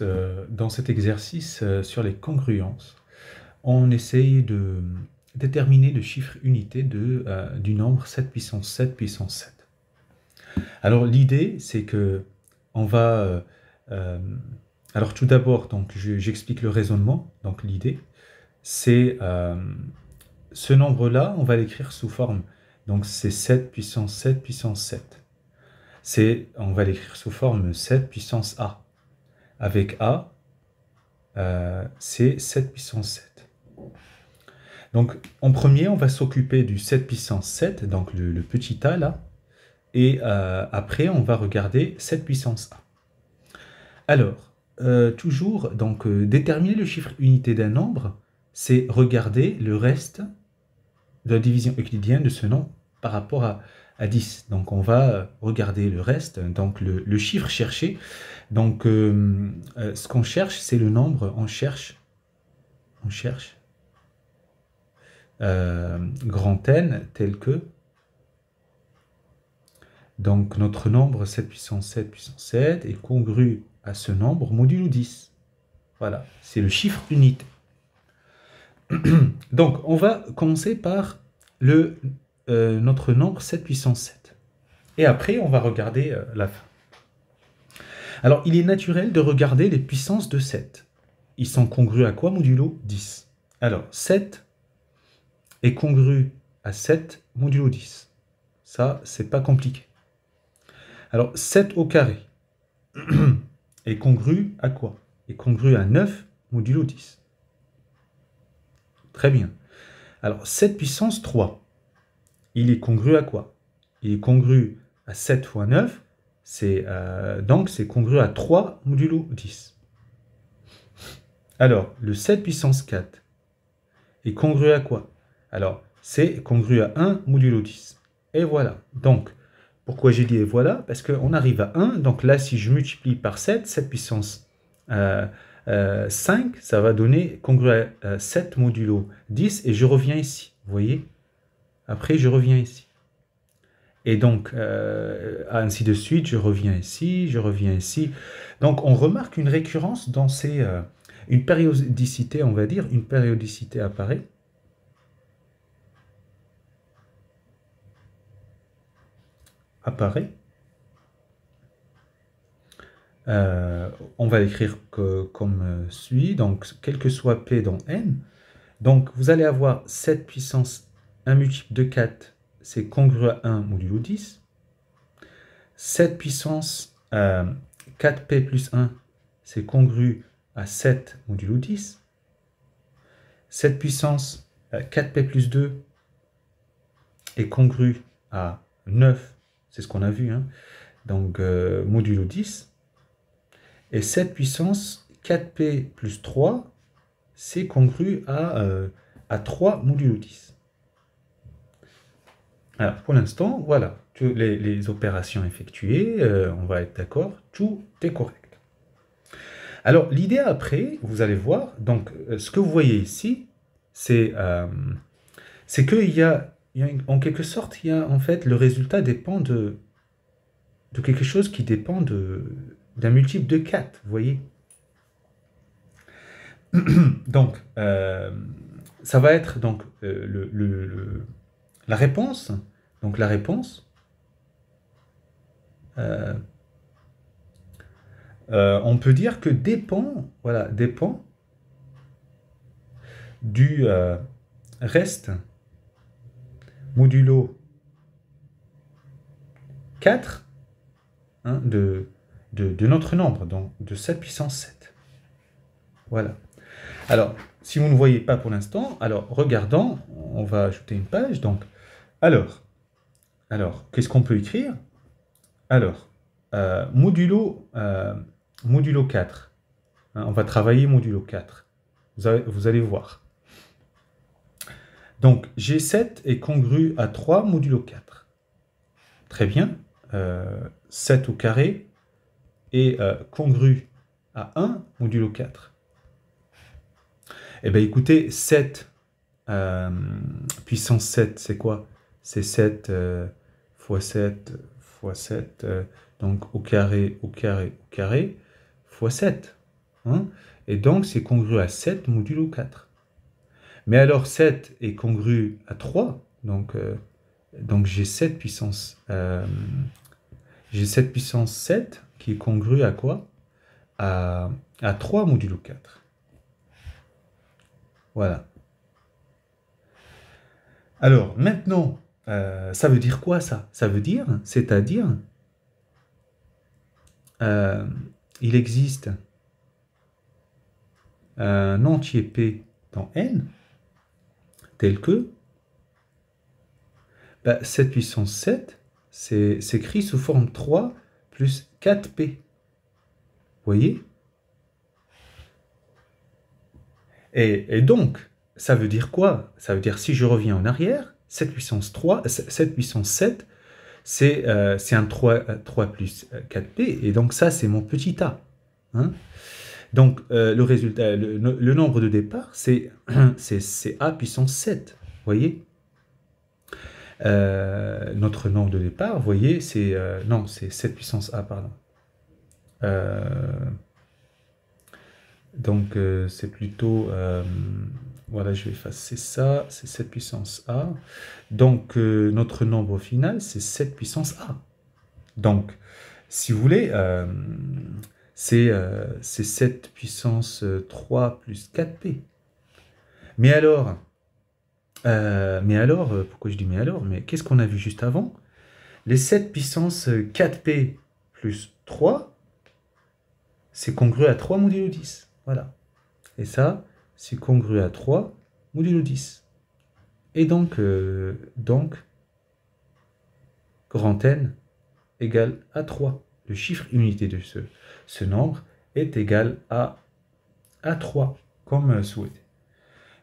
Euh, dans cet exercice euh, sur les congruences. On essaye de déterminer le chiffre unité de, euh, du nombre 7 puissance 7 puissance 7. Alors l'idée, c'est que on va... alors tout d'abord, donc j'explique le raisonnement. Donc l'idée, c'est ce nombre-là, on va l'écrire sous forme. Donc c'est 7 puissance 7 puissance 7. C'est, on va l'écrire sous forme 7 puissance A avec A, euh, c'est 7 puissance 7. Donc en premier, on va s'occuper du 7 puissance 7, donc le, petit a là, et euh, après on va regarder 7 puissance a. Alors, euh, toujours, donc déterminer le chiffre unité d'un nombre, c'est regarder le reste de la division euclidienne de ce nombre par rapport à 10. Donc on va euh, regarder le reste, donc le, chiffre cherché. Donc euh, euh, ce qu'on cherche, c'est le nombre, on cherche, on cherche grand N tel que, donc notre nombre 7 puissance 7 puissance 7 est congru à ce nombre modulo 10. Voilà, c'est le chiffre unité. Donc on va commencer par le euh, notre nombre 7 puissance 7. Et après, on va regarder euh, la fin. Alors, il est naturel de regarder les puissances de 7. Ils sont congrus à quoi modulo 10 Alors, 7 est congru à 7 modulo 10. Ça, c'est pas compliqué. Alors, 7 au carré est congru à quoi Est congru à 9 modulo 10. Très bien. Alors, 7 puissance 3 il est congru à quoi Il est congru à 7 fois 9, euh, donc c'est congru à 3 modulo 10. Alors, le 7 puissance 4 est congru à quoi Alors, c'est congru à 1 modulo 10. Et voilà. Donc, pourquoi j'ai dit et voilà Parce qu'on arrive à 1. Donc là, si je multiplie par 7, 7 puissance 5, euh, euh, ça va donner congru à 7 modulo 10. Et je reviens ici. Vous voyez après, je reviens ici. Et donc, euh, ainsi de suite, je reviens ici, je reviens ici. Donc, on remarque une récurrence dans ces... Euh, une périodicité, on va dire, une périodicité apparaît. Apparaît. Euh, on va l'écrire comme suit, donc quel que soit P dans N, donc vous allez avoir cette puissance 1 multiple de 4, euh, c'est congru à 1 modulo 10. 7 puissance 4p euh, plus 1, c'est congru à 7 modulo 10. 7 puissance 4p plus 2 est congru à 9, c'est ce qu'on a vu, hein. donc modulo euh, 10. Et 7 puissance 4p plus 3, c'est congru à, à 3 modulo 10. Alors, pour l'instant, voilà, les, opérations effectuées, euh, on va être d'accord, tout est correct. Alors, l'idée après, vous allez voir, donc, euh, ce que vous voyez ici, c'est euh, qu'il y a, il y a en quelque sorte, il y a, en fait, le résultat dépend de, de quelque chose qui dépend d'un multiple de 4, vous voyez Donc, euh, ça va être donc le, la réponse, donc la réponse, euh, euh, on peut dire que dépend, voilà, dépend du euh, reste modulo 4 hein, de, de, de, notre nombre, donc de 7 puissance 7. Voilà. Alors, si vous ne voyez pas pour l'instant, alors regardons, on va ajouter une page, donc alors, alors qu'est-ce qu'on peut écrire Alors, euh, modulo, 4. Euh, hein, on va travailler modulo 4. Vous, allez voir. Donc, G7 est congru à 3 modulo 4. Très bien. 7 euh, au carré est congru à 1 modulo 4. Eh bien, écoutez, 7 puissance 7, c'est quoi c'est 7 euh, fois 7 fois 7, euh, donc au carré, au carré, au carré, fois 7. Hein. Et donc, c'est congru à 7 modulo 4. Mais alors, 7 est congru à 3, donc, euh, donc j'ai 7 puissance... j'ai 7 puissance 7 qui est congru à quoi à, à 3 modulo 4. Voilà. Alors, maintenant, euh, ça veut dire quoi ça Ça veut dire, c'est-à-dire, euh, il existe un entier P dans N tel que 7 bah, puissance 7 s'écrit sous forme 3 plus 4P. Vous voyez et donc, ça veut dire quoi Ça veut dire si je reviens en arrière, 7 puissance 3, 7 puissance 7, c'est un 3, 3 euh, plus 4p, euh, et donc ça, c'est mon petit a. Hein. donc, euh, le, résultat, le, nombre de départ, c'est a puissance 7, vous voyez Notre nombre de départ, vous voyez, c'est... non, c'est 7 puissance a, pardon. donc, c'est plutôt... Voilà, je vais effacer ça, c'est 7 puissance A. Donc, euh, notre nombre final, c'est 7 puissance A. Donc, si vous voulez, euh, c'est 7 euh, puissance 3 plus 4p. Mais alors, mais alors, pourquoi je dis mais alors Mais qu'est-ce qu'on a vu juste avant Les 7 puissance 4p plus 3, c'est congru à 3 modulo 10. Voilà. Et ça, c'est congru à 3 modulo 10. Et donc, euh, donc, grand N égale à 3. Le chiffre unité de ce, ce nombre est égal à, à 3, comme euh, souhaité.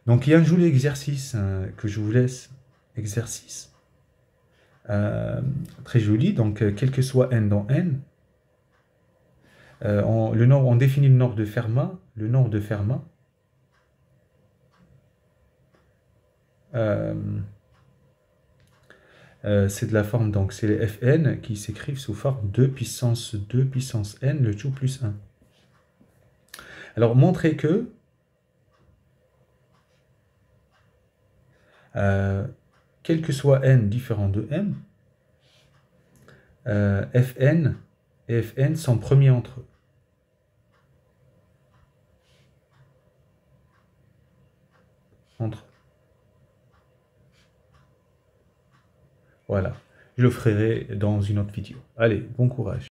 Donc il y a un joli exercice hein, que je vous laisse. Exercice. Euh, très joli. Donc, quel que soit n dans n, le on définit le nombre de Fermat, le nombre de Fermat, Euh, euh, c'est de la forme, donc c'est les Fn qui s'écrivent sous forme 2 puissance 2 puissance n, le tout plus 1. Alors, montrez que euh, quel que soit n différent de m, Fn et Fn sont premiers entre eux. Entre Voilà, je le ferai dans une autre vidéo. Allez, bon courage.